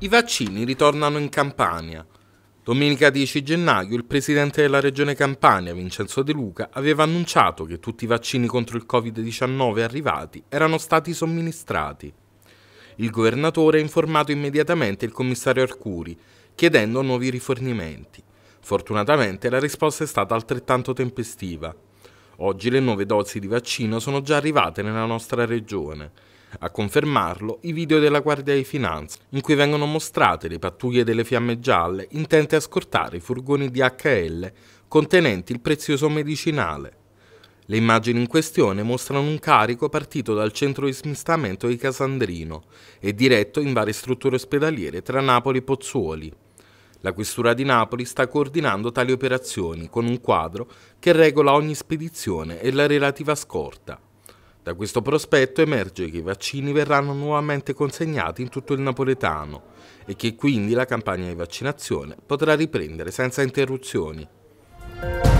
I vaccini ritornano in Campania. Domenica 10 gennaio il presidente della regione Campania, Vincenzo De Luca, aveva annunciato che tutti i vaccini contro il Covid-19 arrivati erano stati somministrati. Il governatore ha informato immediatamente il commissario Arcuri, chiedendo nuovi rifornimenti. Fortunatamente la risposta è stata altrettanto tempestiva. Oggi le nuove dosi di vaccino sono già arrivate nella nostra regione. A confermarlo i video della Guardia di Finanza, in cui vengono mostrate le pattuglie delle fiamme gialle intente a scortare i furgoni di HL contenenti il prezioso medicinale. Le immagini in questione mostrano un carico partito dal centro di smistamento di Casandrino e diretto in varie strutture ospedaliere tra Napoli e Pozzuoli. La Questura di Napoli sta coordinando tali operazioni con un quadro che regola ogni spedizione e la relativa scorta. Da questo prospetto emerge che i vaccini verranno nuovamente consegnati in tutto il napoletano e che quindi la campagna di vaccinazione potrà riprendere senza interruzioni.